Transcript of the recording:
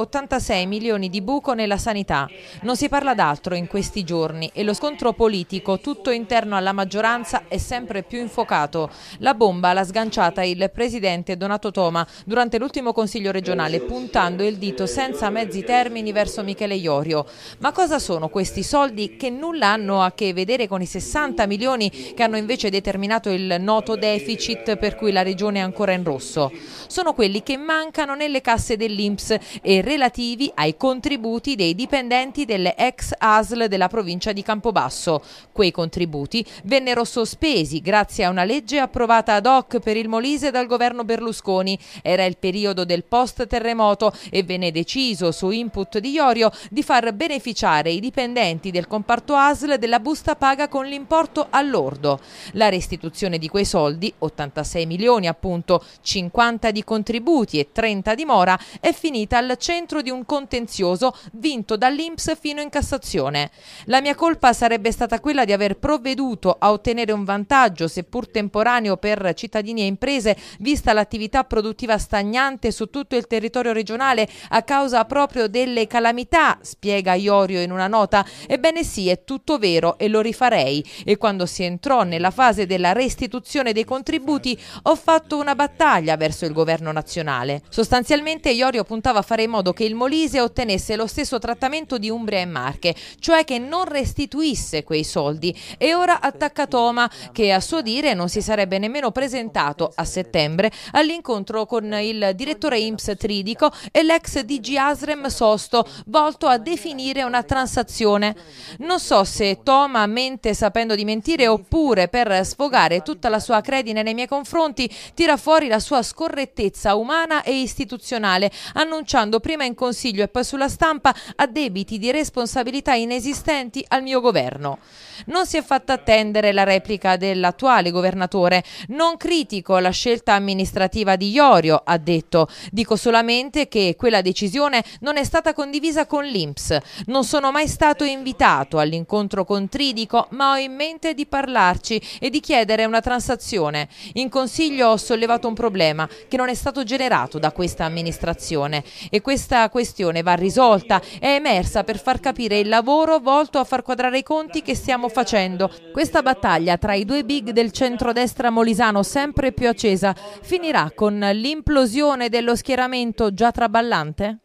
86 milioni di buco nella sanità. Non si parla d'altro in questi giorni e lo scontro politico tutto interno alla maggioranza è sempre più infuocato. La bomba l'ha sganciata il presidente Donato Toma durante l'ultimo consiglio regionale puntando il dito senza mezzi termini verso Michele Iorio. Ma cosa sono questi soldi che nulla hanno a che vedere con i 60 milioni che hanno invece determinato il noto deficit per cui la regione è ancora in rosso? Sono quelli che mancano nelle casse dell'Inps e relativi ai contributi dei dipendenti delle ex ASL della provincia di Campobasso. Quei contributi vennero sospesi grazie a una legge approvata ad hoc per il Molise dal governo Berlusconi. Era il periodo del post-terremoto e venne deciso, su input di Iorio, di far beneficiare i dipendenti del comparto ASL della busta paga con l'importo all'ordo. La restituzione di quei soldi, 86 milioni appunto, 50 di contributi e 30 di mora, è finita al centro centro di un contenzioso vinto dall'Inps fino in Cassazione. La mia colpa sarebbe stata quella di aver provveduto a ottenere un vantaggio, seppur temporaneo, per cittadini e imprese, vista l'attività produttiva stagnante su tutto il territorio regionale a causa proprio delle calamità, spiega Iorio in una nota. Ebbene sì, è tutto vero e lo rifarei. E quando si entrò nella fase della restituzione dei contributi, ho fatto una battaglia verso il governo nazionale. Sostanzialmente Iorio puntava a fare in modo modo che il Molise ottenesse lo stesso trattamento di Umbria e Marche, cioè che non restituisse quei soldi. E ora attacca Toma, che a suo dire non si sarebbe nemmeno presentato a settembre all'incontro con il direttore IMSS Tridico e l'ex DG Asrem Sosto, volto a definire una transazione. Non so se Toma mente sapendo di mentire oppure per sfogare tutta la sua credine nei miei confronti tira fuori la sua scorrettezza umana e istituzionale, annunciando prima prima in consiglio e poi sulla stampa addebiti di responsabilità inesistenti al mio governo. Non si è fatta attendere la replica dell'attuale governatore. Non critico la scelta amministrativa di Iorio, ha detto. Dico solamente che quella decisione non è stata condivisa con l'Inps. Non sono mai stato invitato all'incontro con Tridico, ma ho in mente di parlarci e di chiedere una transazione. In consiglio ho sollevato un problema che non è stato generato da questa amministrazione e questo questa questione va risolta, è emersa per far capire il lavoro volto a far quadrare i conti che stiamo facendo. Questa battaglia tra i due big del centrodestra molisano sempre più accesa finirà con l'implosione dello schieramento già traballante?